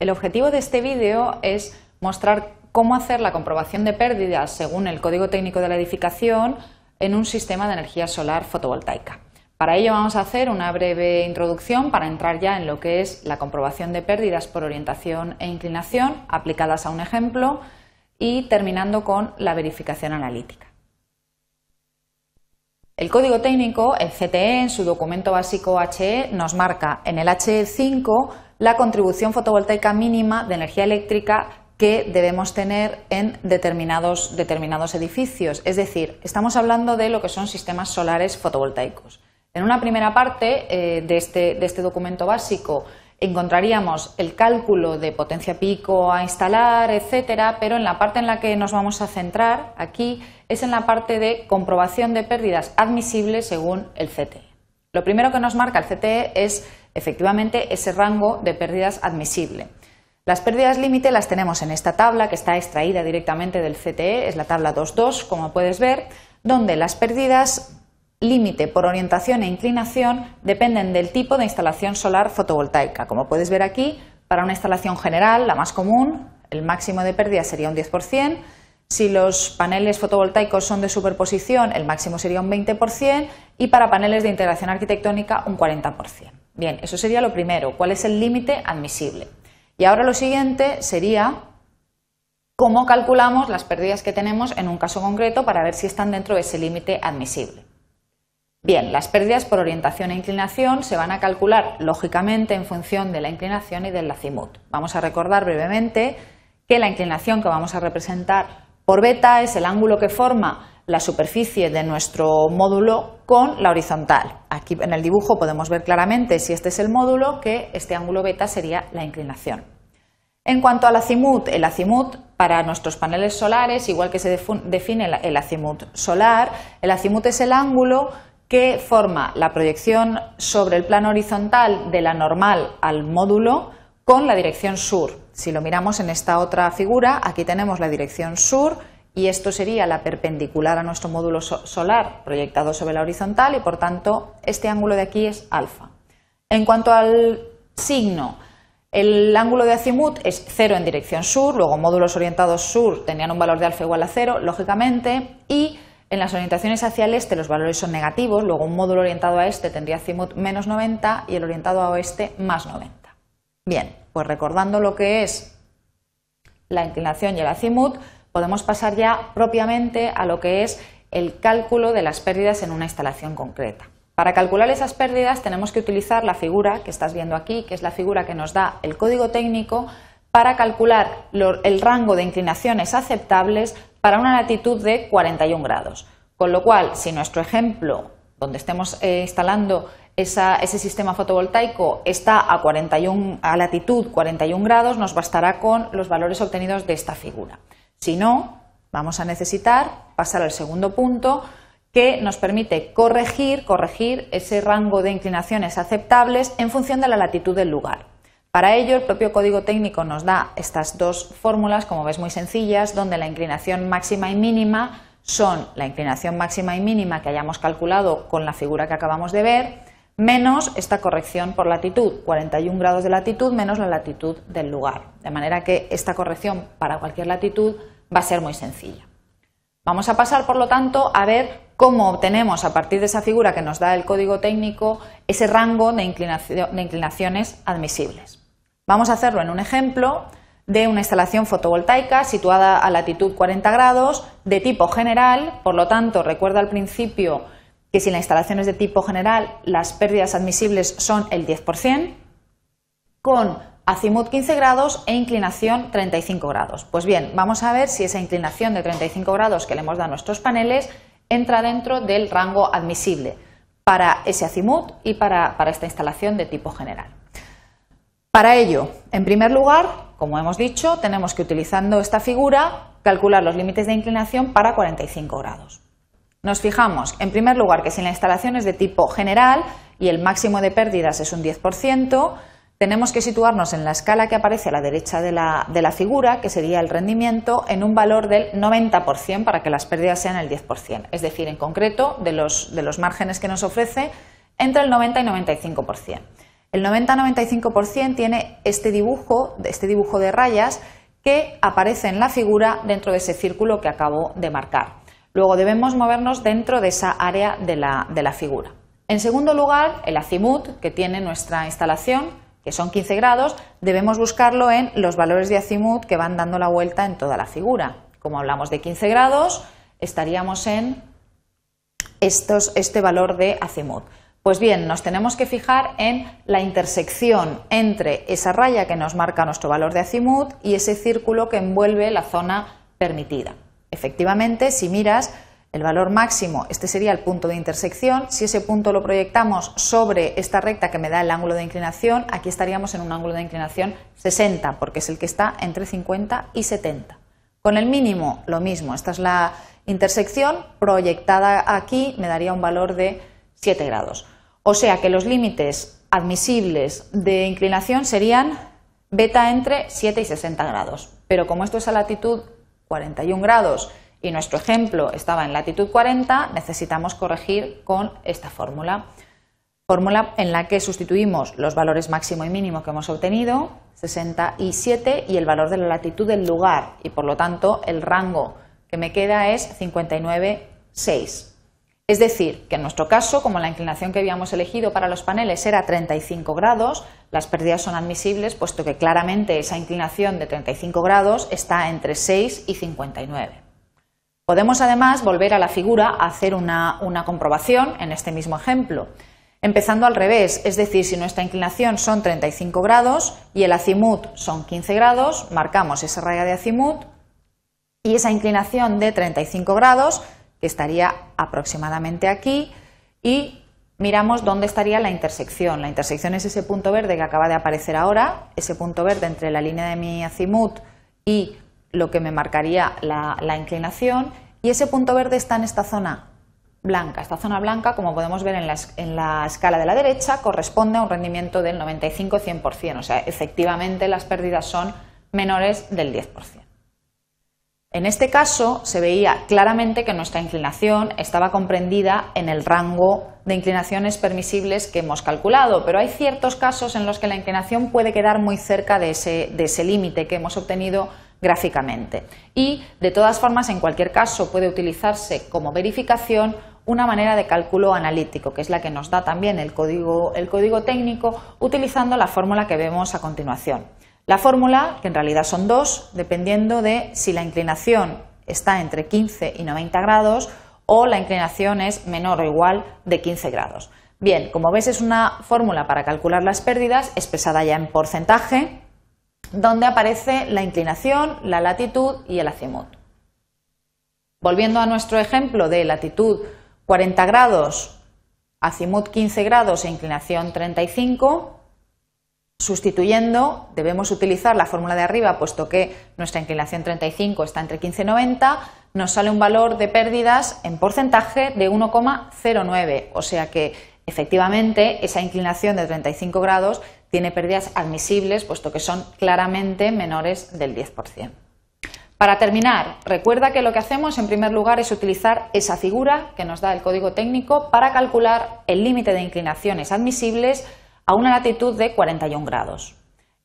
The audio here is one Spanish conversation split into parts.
El objetivo de este vídeo es mostrar cómo hacer la comprobación de pérdidas según el código técnico de la edificación en un sistema de energía solar fotovoltaica. Para ello vamos a hacer una breve introducción para entrar ya en lo que es la comprobación de pérdidas por orientación e inclinación aplicadas a un ejemplo y terminando con la verificación analítica. El código técnico, el CTE, en su documento básico HE, nos marca en el HE5 la contribución fotovoltaica mínima de energía eléctrica que debemos tener en determinados, determinados edificios. Es decir, estamos hablando de lo que son sistemas solares fotovoltaicos. En una primera parte eh, de, este, de este documento básico encontraríamos el cálculo de potencia pico a instalar, etcétera, pero en la parte en la que nos vamos a centrar aquí es en la parte de comprobación de pérdidas admisibles según el CTE. Lo primero que nos marca el CTE es Efectivamente, ese rango de pérdidas admisible. Las pérdidas límite las tenemos en esta tabla que está extraída directamente del CTE, es la tabla 2.2, como puedes ver, donde las pérdidas límite por orientación e inclinación dependen del tipo de instalación solar fotovoltaica. Como puedes ver aquí, para una instalación general, la más común, el máximo de pérdida sería un 10%. Si los paneles fotovoltaicos son de superposición, el máximo sería un 20% y para paneles de integración arquitectónica un 40%. Bien, eso sería lo primero, cuál es el límite admisible. Y ahora lo siguiente sería cómo calculamos las pérdidas que tenemos en un caso concreto para ver si están dentro de ese límite admisible. Bien, las pérdidas por orientación e inclinación se van a calcular lógicamente en función de la inclinación y del azimut. Vamos a recordar brevemente que la inclinación que vamos a representar por beta es el ángulo que forma la superficie de nuestro módulo con la horizontal. Aquí en el dibujo podemos ver claramente, si este es el módulo, que este ángulo beta sería la inclinación. En cuanto al azimut, el azimut para nuestros paneles solares, igual que se define el azimut solar, el azimut es el ángulo que forma la proyección sobre el plano horizontal de la normal al módulo con la dirección sur. Si lo miramos en esta otra figura, aquí tenemos la dirección sur y esto sería la perpendicular a nuestro módulo solar proyectado sobre la horizontal y por tanto este ángulo de aquí es alfa. En cuanto al signo, el ángulo de azimut es cero en dirección sur, luego módulos orientados sur tenían un valor de alfa igual a cero, lógicamente, y en las orientaciones hacia el este los valores son negativos, luego un módulo orientado a este tendría azimut menos 90 y el orientado a oeste más 90. Bien, pues recordando lo que es la inclinación y el azimut, podemos pasar ya propiamente a lo que es el cálculo de las pérdidas en una instalación concreta. Para calcular esas pérdidas tenemos que utilizar la figura que estás viendo aquí, que es la figura que nos da el código técnico para calcular el rango de inclinaciones aceptables para una latitud de 41 grados. Con lo cual, si nuestro ejemplo, donde estemos eh, instalando ese sistema fotovoltaico está a, 41, a latitud 41 grados, nos bastará con los valores obtenidos de esta figura. Si no, vamos a necesitar pasar al segundo punto que nos permite corregir, corregir ese rango de inclinaciones aceptables en función de la latitud del lugar. Para ello, el propio código técnico nos da estas dos fórmulas, como ves, muy sencillas, donde la inclinación máxima y mínima son la inclinación máxima y mínima que hayamos calculado con la figura que acabamos de ver menos esta corrección por latitud, 41 grados de latitud menos la latitud del lugar. De manera que esta corrección para cualquier latitud va a ser muy sencilla. Vamos a pasar, por lo tanto, a ver cómo obtenemos a partir de esa figura que nos da el código técnico ese rango de, inclinaciones admisibles. Vamos a hacerlo en un ejemplo de una instalación fotovoltaica situada a latitud 40 grados de tipo general, por lo tanto, recuerda al principio que si la instalación es de tipo general, las pérdidas admisibles son el 10%, con azimut 15 grados e inclinación 35 grados. Pues bien, vamos a ver si esa inclinación de 35 grados que le hemos dado a nuestros paneles entra dentro del rango admisible para ese azimut y para, para esta instalación de tipo general. Para ello, en primer lugar, como hemos dicho, tenemos que utilizando esta figura calcular los límites de inclinación para 45 grados. Nos fijamos, en primer lugar, que si la instalación es de tipo general y el máximo de pérdidas es un 10%, tenemos que situarnos en la escala que aparece a la derecha de la, figura, que sería el rendimiento, en un valor del 90% para que las pérdidas sean el 10%. Es decir, en concreto, de los, márgenes que nos ofrece, entre el 90 y 95%. El 90-95% tiene este dibujo, este dibujo de rayas que aparece en la figura dentro de ese círculo que acabo de marcar. Luego debemos movernos dentro de esa área de la, figura. En segundo lugar, el azimut que tiene nuestra instalación, que son 15 grados, debemos buscarlo en los valores de azimut que van dando la vuelta en toda la figura. Como hablamos de 15 grados, estaríamos en este valor de azimut. Pues bien, nos tenemos que fijar en la intersección entre esa raya que nos marca nuestro valor de azimut y ese círculo que envuelve la zona permitida. Efectivamente, si miras el valor máximo, este sería el punto de intersección, si ese punto lo proyectamos sobre esta recta que me da el ángulo de inclinación, aquí estaríamos en un ángulo de inclinación 60, porque es el que está entre 50 y 70. Con el mínimo, lo mismo, esta es la intersección proyectada aquí, me daría un valor de 7 grados. O sea que los límites admisibles de inclinación serían beta entre 7 y 60 grados. Pero como esto es a latitud 41 grados y nuestro ejemplo estaba en latitud 40, necesitamos corregir con esta fórmula. Fórmula en la que sustituimos los valores máximo y mínimo que hemos obtenido, 67, y el valor de la latitud del lugar, y por lo tanto el rango que me queda es 59,6. Es decir, que en nuestro caso, como la inclinación que habíamos elegido para los paneles era 35 grados, las pérdidas son admisibles puesto que claramente esa inclinación de 35 grados está entre 6 y 59. Podemos además volver a la figura a hacer una, comprobación en este mismo ejemplo. Empezando al revés, es decir, si nuestra inclinación son 35 grados y el azimut son 15 grados, marcamos esa raya de azimut y esa inclinación de 35 grados que estaría aproximadamente aquí, y miramos dónde estaría la intersección. La intersección es ese punto verde que acaba de aparecer ahora, ese punto verde entre la línea de mi azimut y lo que me marcaría la, inclinación, y ese punto verde está en esta zona blanca. Esta zona blanca, como podemos ver en la escala de la derecha, corresponde a un rendimiento del 95-100%, o sea, efectivamente las pérdidas son menores del 10%. En este caso se veía claramente que nuestra inclinación estaba comprendida en el rango de inclinaciones permisibles que hemos calculado, pero hay ciertos casos en los que la inclinación puede quedar muy cerca de ese, límite que hemos obtenido gráficamente. Y, de todas formas, en cualquier caso puede utilizarse como verificación una manera de cálculo analítico, que es la que nos da también el código técnico, utilizando la fórmula que vemos a continuación. La fórmula, que en realidad son dos, dependiendo de si la inclinación está entre 15 y 90 grados o la inclinación es menor o igual de 15 grados. Bien, como ves es una fórmula para calcular las pérdidas expresada ya en porcentaje, donde aparece la inclinación, la latitud y el azimut. Volviendo a nuestro ejemplo de latitud 40 grados, azimut 15 grados e inclinación 35, Sustituyendo, debemos utilizar la fórmula de arriba, puesto que nuestra inclinación 35 está entre 15 y 90, nos sale un valor de pérdidas en porcentaje de 1,09, o sea que efectivamente esa inclinación de 35 grados tiene pérdidas admisibles, puesto que son claramente menores del 10%. Para terminar, recuerda que lo que hacemos en primer lugar es utilizar esa figura que nos da el código técnico para calcular el límite de inclinaciones admisibles a una latitud de 41 grados.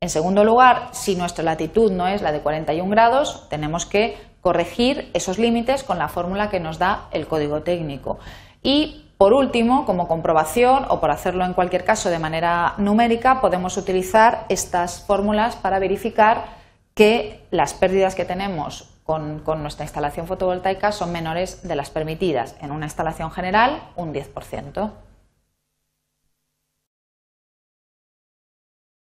En segundo lugar, si nuestra latitud no es la de 41 grados, tenemos que corregir esos límites con la fórmula que nos da el código técnico. Y por último, como comprobación o por hacerlo en cualquier caso de manera numérica, podemos utilizar estas fórmulas para verificar que las pérdidas que tenemos con, con, nuestra instalación fotovoltaica son menores de las permitidas. En una instalación general, un 10%.